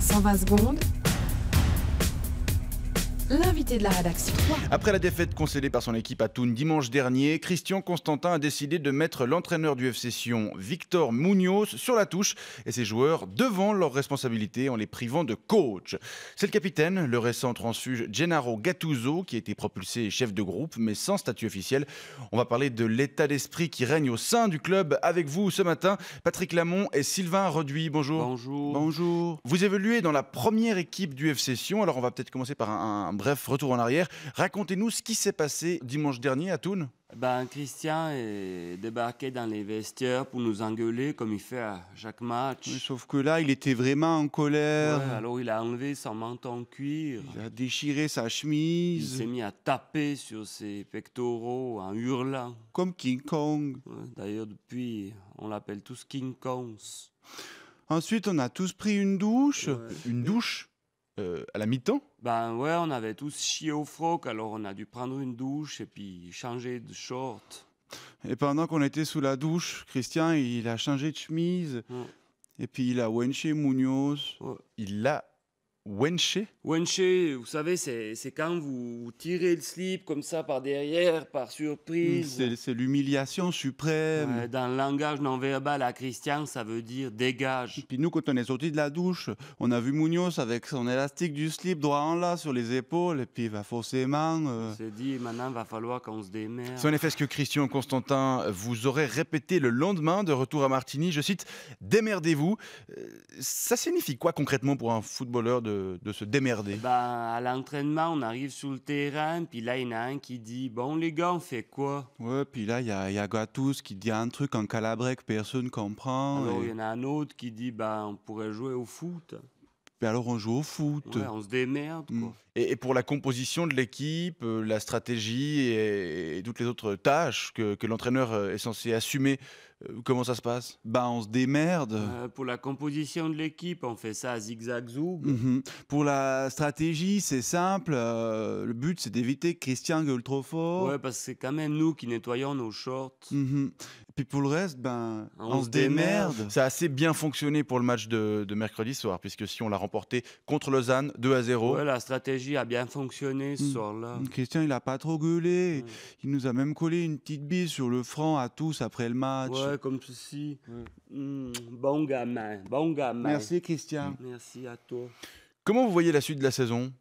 120 secondes l'invité de la rédaction. Après la défaite concédée par son équipe à Thun dimanche dernier, Christian Constantin a décidé de mettre l'entraîneur du FC Sion, Victor Munoz, sur la touche et ses joueurs devant leurs responsabilités en les privant de coach. C'est le capitaine, le récent transfuge Gennaro Gattuso, qui a été propulsé chef de groupe mais sans statut officiel. On va parler de l'état d'esprit qui règne au sein du club avec vous ce matin, Patrick Lamont et Sylvain Reduit. Bonjour. Bonjour. Bonjour. Vous évoluez dans la première équipe du FC Sion. Alors on va peut-être commencer par un, un bref retour en arrière. Racontez-nous ce qui s'est passé dimanche dernier à Thun. Ben, Christian est débarqué dans les vestiaires pour nous engueuler comme il fait à chaque match. sauf que là, il était vraiment en colère. alors il a enlevé son manteau en cuir. Il a déchiré sa chemise. Il s'est mis à taper sur ses pectoraux en hurlant. Comme King Kong. D'ailleurs, depuis, on l'appelle tous King Kongs. Ensuite, on a tous pris une douche. Une douche euh, à la mi-temps Ben ouais, on avait tous chié au froc, alors on a dû prendre une douche et puis changer de short. Et pendant qu'on était sous la douche, Christian, il a changé de chemise. Et puis il a wenché Munoz. Il l'a Wenché Wenché, vous savez, c'est quand vous, tirez le slip comme ça par derrière, par surprise. c'est l'humiliation suprême. dans le langage non verbal à Christian, ça veut dire dégage. Et Puis nous, quand on est sorti de la douche, on a vu Munoz avec son élastique du slip droit en là sur les épaules, et puis va bah, forcément. Euh... On s'est dit, maintenant, va falloir qu'on se démerde. C'est en effet ce que Christian Constantin vous aurait répété le lendemain de retour à Martigny, je cite Démerdez-vous. Euh, ça signifie quoi concrètement pour un footballeur de de se démerder bah, À l'entraînement, on arrive sur le terrain, puis là, il y en a un qui dit Bon, les gars, on fait quoi Ouais, puis là, il y a, y a Gattus qui dit un truc en calabrais que personne comprend. Alors, ah il y en a un autre qui dit bah, On pourrait jouer au foot. Mais alors on joue au foot. on se démerde. Quoi. Mm. Et, pour la composition de l'équipe, euh, la stratégie et, toutes les autres tâches que, que l'entraîneur euh, est censé assumer euh, comment ça se passe Bah, on se démerde. Euh, pour la composition de l'équipe, on fait ça à zigzag-zoug. Mhm. Pour la stratégie, c'est simple. Euh, le but, c'est d'éviter que Christian gueule trop fort. Ouais, parce que c'est quand même nous qui nettoyons nos shorts. Mhm. puis pour le reste, ben, on, se démerde. Ça a assez bien fonctionné pour le match de, mercredi soir, puisque si on l'a remporté contre Lausanne 2 à 0. Oui, la stratégie a bien fonctionné ce mhm. soir-là. Christian, il n'a pas trop gueulé. Il nous a même collé une petite bise sur le front à tous après le match comme ceci. Mm, bon gamin, bon gamin. Merci, Christian. Merci à toi. Comment vous voyez la suite de la saison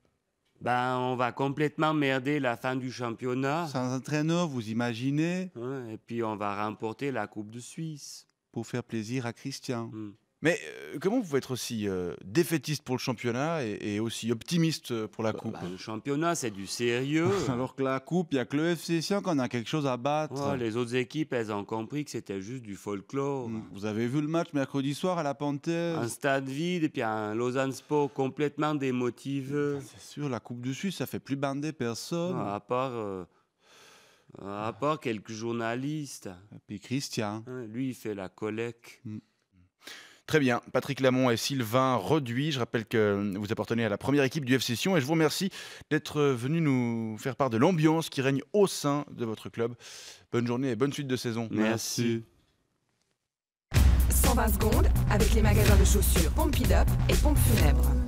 ben, on va complètement merder la fin du championnat. Sans entraîneur, vous imaginez Et puis on va remporter la Coupe de Suisse. Pour faire plaisir à Christian. Mm. Mais euh, comment vous pouvez être aussi euh, défaitiste pour le championnat et, aussi optimiste euh, pour la bah, Coupe bah, Le championnat, c'est du sérieux. Alors que la Coupe, il n'y a que le FC Sion, qu'on a quelque chose à battre. les autres équipes, elles ont compris que c'était juste du folklore. Mm, vous avez vu le match mercredi soir à la Panthère Un stade vide et puis un Lausanne Sport complètement démotivé. Ah, c'est sûr, la Coupe du Suisse, ça fait plus bander personne. Ah, à part... À part quelques journalistes. Et puis Christian. Hein, lui, il fait la collecte. Mm. Très bien. Patrick Lamont et Sylvain Reduit, je rappelle que vous appartenez à la première équipe du FC Sion et je vous remercie d'être venu nous faire part de l'ambiance qui règne au sein de votre club. Bonne journée et bonne suite de saison. Merci. 120 secondes avec les magasins de chaussures Up et Pompe Funèbre.